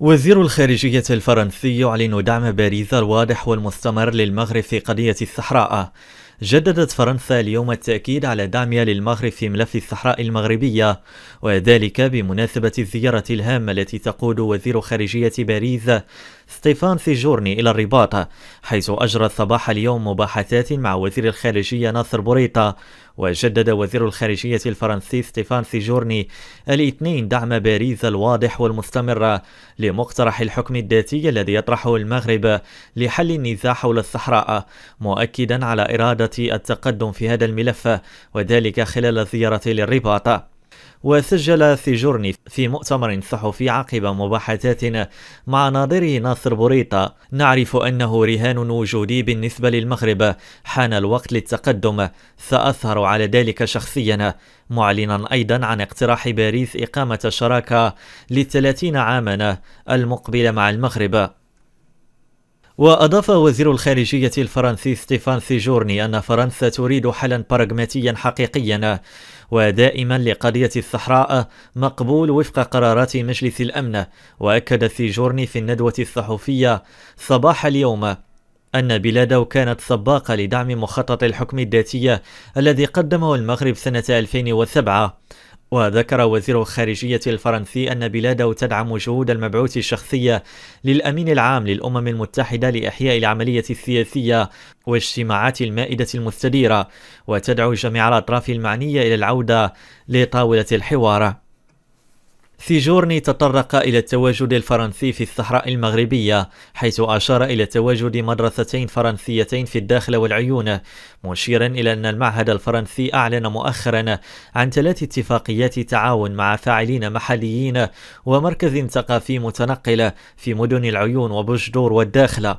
وزير الخارجية الفرنسي يعلن دعم باريس الواضح والمستمر للمغرب في قضية الصحراء جددت فرنسا اليوم التأكيد على دعمها للمغرب في ملف الصحراء المغربية وذلك بمناسبة الزيارة الهامة التي تقود وزير خارجية باريس ستيفان سيجورني إلى الرباط حيث أجرى صباح اليوم مباحثات مع وزير الخارجية ناصر بوريطة وجدد وزير الخارجية الفرنسي ستيفان سيجورني الاثنين دعم باريس الواضح والمستمر لمقترح الحكم الذاتي الذي يطرحه المغرب لحل النزاع حول الصحراء مؤكدا على إرادة التقدم في هذا الملف وذلك خلال زيارته للرباط وسجل سيجورني في مؤتمر صحفي عقب مباحثات مع ناظره ناصر بوريطة نعرف أنه رهان وجودي بالنسبة للمغرب حان الوقت للتقدم سأظهر على ذلك شخصيا معلنا أيضا عن اقتراح باريس إقامة شراكة للثلاثين عاما المقبلة مع المغرب وأضاف وزير الخارجية الفرنسي ستيفان سيجورني أن فرنسا تريد حلا براغماتيا حقيقيا ودائما لقضية الصحراء مقبول وفق قرارات مجلس الأمن وأكد سيجورني في الندوة الصحفية صباح اليوم أن بلاده كانت سباقة لدعم مخطط الحكم الذاتي الذي قدمه المغرب سنة 2007 وذكر وزير الخارجية الفرنسي أن بلاده تدعم جهود المبعوث الشخصية للأمين العام للأمم المتحدة لإحياء العملية السياسية واجتماعات المائدة المستديرة وتدعو جميع الأطراف المعنية إلى العودة لطاولة الحوار في جورني تطرق إلى التواجد الفرنسي في الصحراء المغربية حيث أشار إلى تواجد مدرستين فرنسيتين في الداخل والعيون مشيرا إلى أن المعهد الفرنسي أعلن مؤخرا عن ثلاث اتفاقيات تعاون مع فاعلين محليين ومركز ثقافي متنقل في مدن العيون وبوجدور والداخلة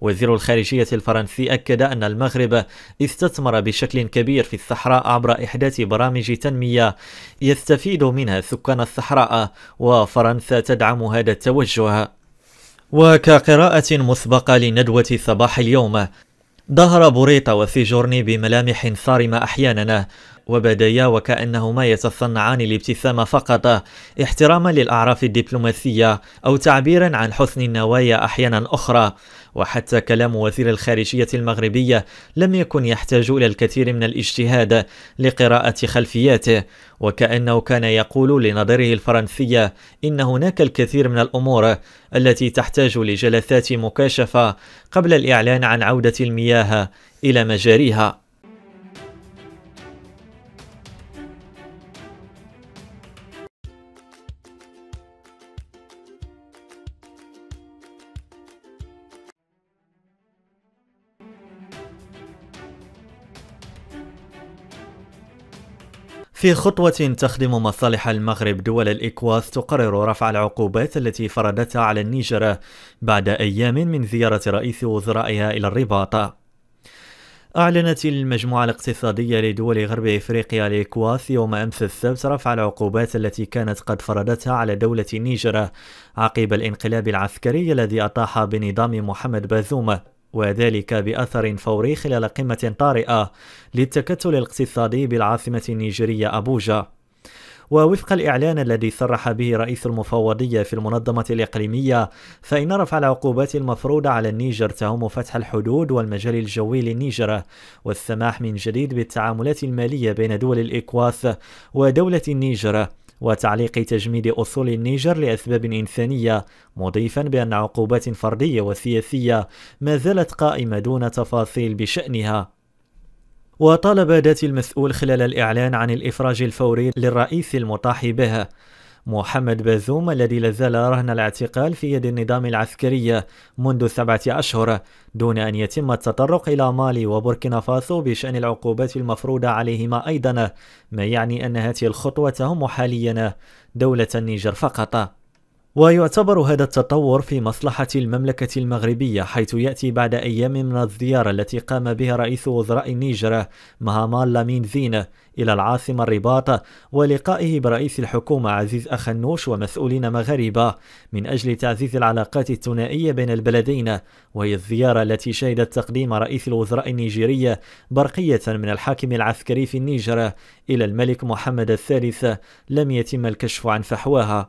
وزير الخارجية الفرنسي أكد أن المغرب استثمر بشكل كبير في الصحراء عبر إحداث برامج تنمية يستفيد منها سكان الصحراء وفرنسا تدعم هذا التوجه وكقراءة مسبقة لندوة صباح اليوم ظهر بوريطا وسيجورني بملامح صارمة أحيانا وبديا وكأنهما يتصنعان الابتسامة فقط احتراما للأعراف الدبلوماسية أو تعبيرا عن حسن النوايا أحيانا أخرى وحتى كلام وزير الخارجية المغربية لم يكن يحتاج إلى الكثير من الاجتهاد لقراءة خلفياته وكأنه كان يقول لنظره الفرنسية إن هناك الكثير من الأمور التي تحتاج لجلسات مكاشفة قبل الإعلان عن عودة المياه إلى مجاريها في خطوة تخدم مصالح المغرب دول الإكواس تقرر رفع العقوبات التي فرضتها على النيجر بعد أيام من زيارة رئيس وزرائها إلى الرباط أعلنت المجموعة الاقتصادية لدول غرب إفريقيا الإكواس يوم أمس السبت رفع العقوبات التي كانت قد فرضتها على دولة النيجر عقب الانقلاب العسكري الذي أطاح بنظام محمد بازوم وذلك بأثر فوري خلال قمة طارئة للتكتل الاقتصادي بالعاصمة النيجيرية أبوجا ووفق الإعلان الذي صرح به رئيس المفوضية في المنظمة الإقليمية فإن رفع العقوبات المفروضة على النيجر تهم فتح الحدود والمجال الجوي للنيجر والسماح من جديد بالتعاملات المالية بين دول الإكواس ودولة النيجر وتعليق تجميد أصول النيجر لأسباب إنسانية مضيفا بأن عقوبات فردية وسياسية ما زالت قائمة دون تفاصيل بشأنها وطالب ذات المسؤول خلال الإعلان عن الإفراج الفوري للرئيس المطاح به محمد بازوم الذي لازال رهن الاعتقال في يد النظام العسكري منذ سبعة أشهر دون أن يتم التطرق إلى مالي وبوركينا فاسو بشأن العقوبات المفروضة عليهما أيضا ما يعني أن هذه الخطوة تهم حاليا دولة النيجر فقط ويعتبر هذا التطور في مصلحة المملكة المغربية حيث يأتي بعد أيام من الزيارة التي قام بها رئيس وزراء النيجر مهامان لامين زينة إلى العاصمة الرباط ولقائه برئيس الحكومة عزيز أخنوش ومسؤولين مغاربة من أجل تعزيز العلاقات الثنائية بين البلدين وهي الزيارة التي شهدت تقديم رئيس الوزراء النيجيرية برقية من الحاكم العسكري في النيجر إلى الملك محمد الثالث لم يتم الكشف عن فحواها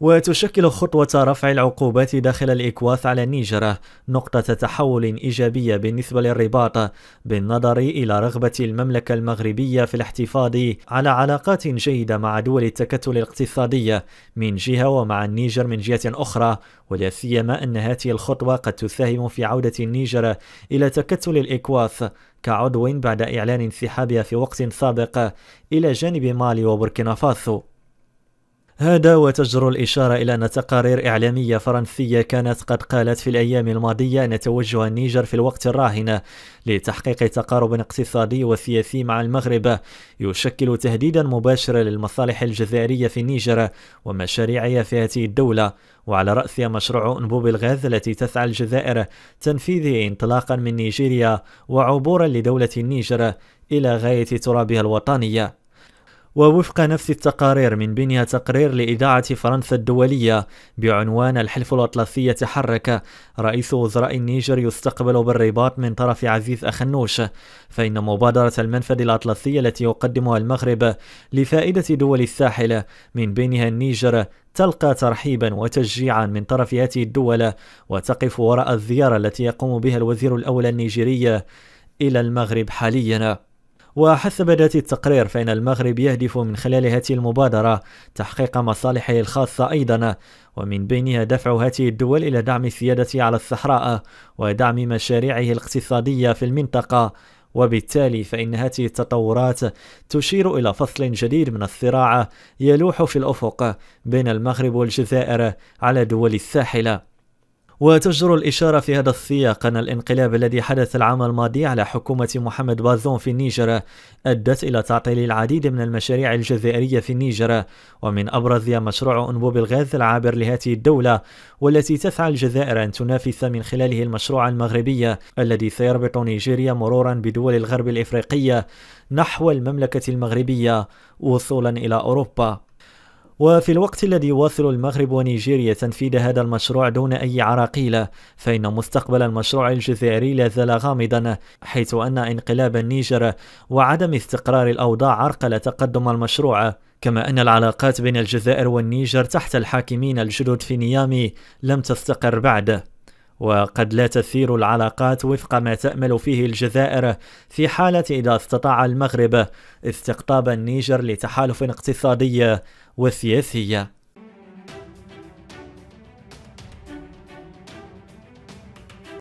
وتشكل خطوة رفع العقوبات داخل الإكواث على النيجر نقطة تحول إيجابية بالنسبة للرباط بالنظر إلى رغبة المملكة المغربية في الاحتفاظ على علاقات جيدة مع دول التكتل الاقتصادي من جهة ومع النيجر من جهة أخرى ولا سيما أن هذه الخطوة قد تساهم في عودة النيجر إلى تكتل الإكواث كعضو بعد إعلان انسحابها في وقت سابق إلى جانب مالي وبوركينا فاسو هذا وتجر الإشارة إلى أن تقارير إعلامية فرنسية كانت قد قالت في الأيام الماضية أن توجه النيجر في الوقت الراهن لتحقيق تقارب اقتصادي وسياسي مع المغرب يشكل تهديدا مباشرا للمصالح الجزائرية في النيجر ومشاريعها في هذه الدولة وعلى رأسها مشروع أنبوب الغاز التي تسعى الجزائر تنفيذه انطلاقا من نيجيريا وعبورا لدولة النيجر إلى غاية ترابها الوطنية ووفق نفس التقارير من بينها تقرير لإذاعة فرنسا الدولية بعنوان الحلف الأطلسي يتحرك رئيس وزراء النيجر يستقبل بالرباط من طرف عزيز أخنوش فإن مبادرة المنفذ الأطلسي التي يقدمها المغرب لفائدة دول الساحل من بينها النيجر تلقى ترحيبا وتشجيعا من طرف هذه الدول وتقف وراء الزيارة التي يقوم بها الوزير الأول النيجيري إلى المغرب حاليا وحسب بدأت التقرير فإن المغرب يهدف من خلال هذه المبادرة تحقيق مصالحه الخاصة أيضا ومن بينها دفع هذه الدول إلى دعم السيادة على الصحراء ودعم مشاريعه الاقتصادية في المنطقة وبالتالي فإن هذه التطورات تشير إلى فصل جديد من الصراع يلوح في الأفق بين المغرب والجزائر على دول الساحلة وتجدر الإشارة في هذا السياق أن الانقلاب الذي حدث العام الماضي على حكومة محمد بازون في النيجر أدت إلى تعطيل العديد من المشاريع الجزائرية في النيجر ومن أبرزها مشروع أنبوب الغاز العابر لهذه الدولة والتي تسعى الجزائر أن تنافس من خلاله المشروع المغربي الذي سيربط نيجيريا مرورا بدول الغرب الإفريقية نحو المملكة المغربية وصولا إلى أوروبا وفي الوقت الذي يواصل المغرب ونيجيريا تنفيذ هذا المشروع دون أي عراقيل فإن مستقبل المشروع الجزائري لا زال غامضا حيث أن انقلاب النيجر وعدم استقرار الأوضاع عرقل تقدم المشروع كما أن العلاقات بين الجزائر والنيجر تحت الحاكمين الجدد في نيامي لم تستقر بعد وقد لا تسير العلاقات وفق ما تأمل فيه الجزائر في حالة إذا استطاع المغرب استقطاب النيجر لتحالف اقتصادي وسياسي